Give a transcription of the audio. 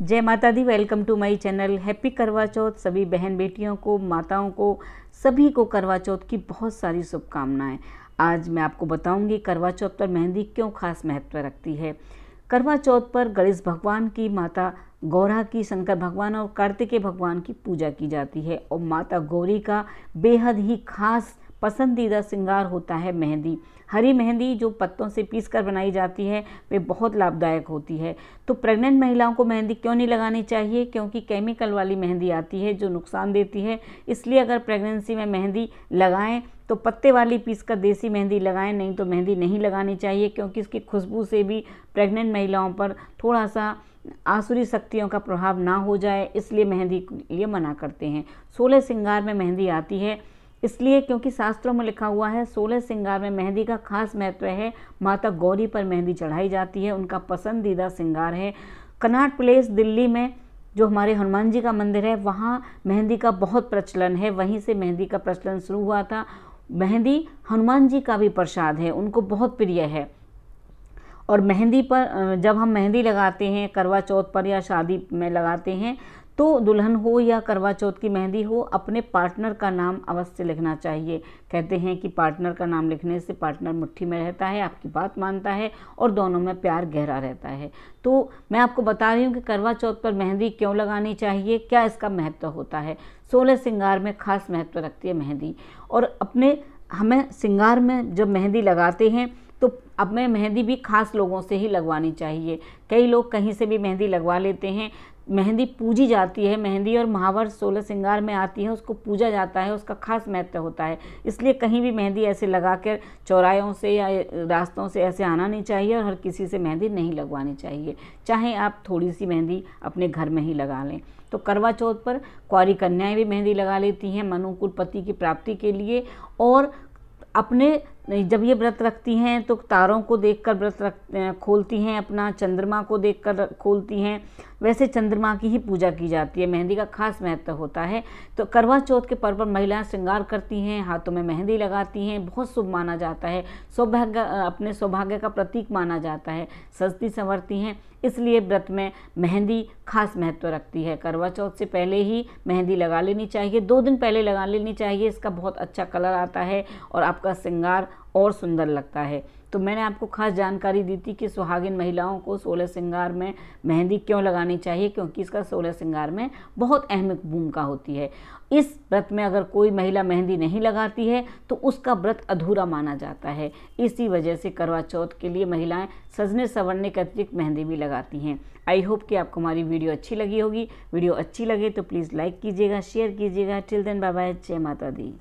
जय माता दी welcome to my channel happy Karva Chauth सभी बहन बेटियों को माताओं को सभी को करवा चौथ की बहुत सारी शुभकामनाएं आज मैं आपको बताऊंगी करवा चौथ पर मेहंदी क्यों खास महत्व रखती है करवा चौथ पर गणेश भगवान की माता गौरा की शंकर भगवान और कार्तिकेय भगवान की पूजा की जाती है और माता गौरी का बेहद ही खास पसंदीदा श्रृंगार होता है मेहंदी हरी मेहंदी जो पत्तों से पीस कर बनाई जाती है वे बहुत लाभदायक होती है तो प्रेग्नेंट महिलाओं को मेहंदी क्यों नहीं लगानी चाहिए क्योंकि केमिकल वाली मेहंदी आती है जो नुकसान देती है इसलिए अगर प्रेगनेंसी में मेहंदी लगाएं तो पत्ते वाली पीस कर देसी मेहंदी लगाएं नहीं तो मेहंदी नहीं लगानी चाहिए क्योंकि इसकी खुशबू से भी प्रेग्नेंट महिलाओं पर थोड़ा सा आसुरी शक्तियों का प्रभाव ना हो जाए इसलिए मेहंदी ये मना करते हैं सोलह श्रृंगार में मेहंदी आती है इसलिए क्योंकि शास्त्रों में लिखा हुआ है सोलह श्रृंगार में मेहंदी का खास महत्व है माता गौरी पर मेहंदी चढ़ाई जाती है उनका पसंदीदा श्रृंगार है कनाट प्लेस दिल्ली में जो हमारे हनुमान जी का मंदिर है वहाँ मेहंदी का बहुत प्रचलन है वहीं से मेहंदी का प्रचलन शुरू हुआ था मेहंदी हनुमान जी का भी प्रसाद है उनको बहुत प्रिय है और मेहंदी पर जब हम मेहंदी लगाते हैं करवा चौथ पर या शादी में लगाते हैं तो दुल्हन हो या करवा चौथ की मेहंदी हो अपने पार्टनर का नाम अवश्य लिखना चाहिए कहते हैं कि पार्टनर का नाम लिखने से पार्टनर मुट्ठी में रहता है आपकी बात मानता है और दोनों में प्यार गहरा रहता है तो मैं आपको बता रही हूँ कि करवा चौथ पर मेहंदी क्यों लगानी चाहिए क्या इसका महत्व होता है सोलह श्रृंगार में खास महत्व रखती है मेहंदी और अपने हमें श्रृंगार में जब मेहंदी लगाते हैं अब मैं मेहंदी भी खास लोगों से ही लगवानी चाहिए कई लोग कहीं से भी मेहंदी लगवा लेते हैं मेहंदी पूजी जाती है मेहंदी और महावर सोलह श्रृंगार में आती है उसको पूजा जाता है उसका खास महत्व होता है इसलिए कहीं भी मेहंदी ऐसे लगा कर चौराहों से या रास्तों से ऐसे आना नहीं चाहिए और हर किसी से मेहंदी नहीं लगवानी चाहिए चाहे आप थोड़ी सी मेहंदी अपने घर में ही लगा लें तो करवा चौथ पर कुआरी कन्याएँ भी मेहंदी लगा लेती हैं मनुकुल पति की प्राप्ति के लिए और अपने जब ये व्रत रखती हैं तो तारों को देखकर व्रत रख खोलती हैं अपना चंद्रमा को देखकर खोलती हैं वैसे चंद्रमा की ही पूजा की जाती है मेहंदी का खास महत्व होता है तो करवा चौथ के पर्व पर महिलाएं श्रृंगार करती हैं हाथों में मेहंदी लगाती हैं बहुत शुभ माना जाता है सौभाग्य अपने सौभाग्य का प्रतीक माना जाता है सजती संवरती हैं इसलिए व्रत में मेहंदी खास महत्व रखती है करवा चौथ से पहले ही मेहंदी लगा लेनी चाहिए दो दिन पहले लगा लेनी चाहिए इसका बहुत अच्छा कलर आता है और आपका श्रृंगार और सुंदर लगता है तो मैंने आपको खास जानकारी दी थी कि सुहागिन महिलाओं को सोलह श्रृंगार में मेहंदी क्यों लगानी चाहिए क्योंकि इसका सोलह श्रृंगार में बहुत अहम भूमिका होती है इस व्रत में अगर कोई महिला मेहंदी नहीं लगाती है तो उसका व्रत अधूरा माना जाता है इसी वजह से करवा चौथ के लिए महिलाएं सजने संवरने के अतिरिक्त मेहंदी भी लगाती हैं आई होप कि आपको हमारी वीडियो अच्छी लगी होगी वीडियो अच्छी लगे तो प्लीज़ लाइक कीजिएगा शेयर कीजिएगा टिल देन बाय बाय जय माता दी